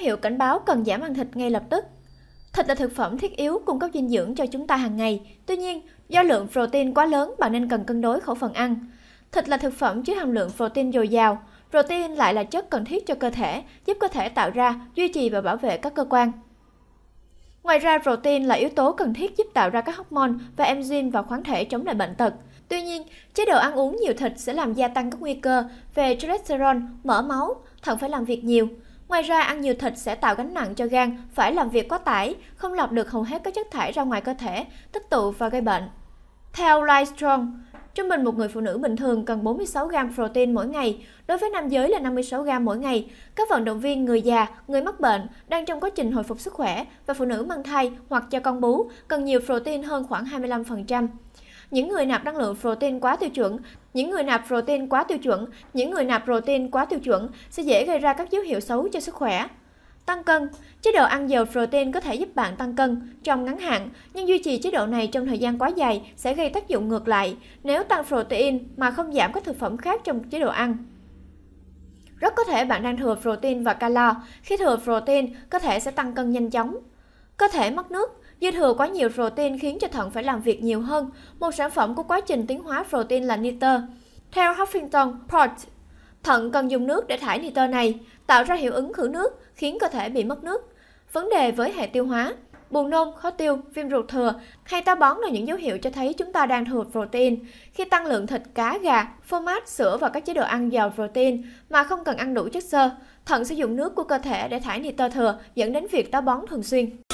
hiệu cảnh báo cần giảm ăn thịt ngay lập tức. Thịt là thực phẩm thiết yếu cung cấp dinh dưỡng cho chúng ta hàng ngày. Tuy nhiên, do lượng protein quá lớn, bạn nên cần cân đối khẩu phần ăn. Thịt là thực phẩm chứa hàm lượng protein dồi dào. Protein lại là chất cần thiết cho cơ thể, giúp cơ thể tạo ra, duy trì và bảo vệ các cơ quan. Ngoài ra, protein là yếu tố cần thiết giúp tạo ra các hormone và enzyme và khoáng thể chống lại bệnh tật. Tuy nhiên, chế độ ăn uống nhiều thịt sẽ làm gia tăng các nguy cơ về cholesterol, mỡ máu, thận phải làm việc nhiều. Ngoài ra, ăn nhiều thịt sẽ tạo gánh nặng cho gan, phải làm việc quá tải, không lọc được hầu hết các chất thải ra ngoài cơ thể, tích tụ và gây bệnh. Theo Life Strong trung bình một người phụ nữ bình thường cần 46 gram protein mỗi ngày, đối với nam giới là 56 gram mỗi ngày. Các vận động viên, người già, người mắc bệnh, đang trong quá trình hồi phục sức khỏe và phụ nữ mang thai hoặc cho con bú cần nhiều protein hơn khoảng 25% những người nạp năng lượng protein quá tiêu chuẩn, những người nạp protein quá tiêu chuẩn, những người nạp protein quá tiêu chuẩn sẽ dễ gây ra các dấu hiệu xấu cho sức khỏe. Tăng cân Chế độ ăn giàu protein có thể giúp bạn tăng cân trong ngắn hạn, nhưng duy trì chế độ này trong thời gian quá dài sẽ gây tác dụng ngược lại nếu tăng protein mà không giảm các thực phẩm khác trong chế độ ăn. Rất có thể bạn đang thừa protein và calo. Khi thừa protein, có thể sẽ tăng cân nhanh chóng cơ thể mất nước, dư thừa quá nhiều protein khiến cho thận phải làm việc nhiều hơn, một sản phẩm của quá trình tiến hóa protein là nitơ. Theo Huffington Post, thận cần dùng nước để thải nitơ này, tạo ra hiệu ứng khử nước, khiến cơ thể bị mất nước. Vấn đề với hệ tiêu hóa Buồn nôn, khó tiêu, viêm ruột thừa hay táo bón là những dấu hiệu cho thấy chúng ta đang thừa protein. Khi tăng lượng thịt, cá, gà, phô mát, sữa và các chế độ ăn giàu protein mà không cần ăn đủ chất xơ, thận sử dụng nước của cơ thể để thải nitơ thừa dẫn đến việc táo bón thường xuyên.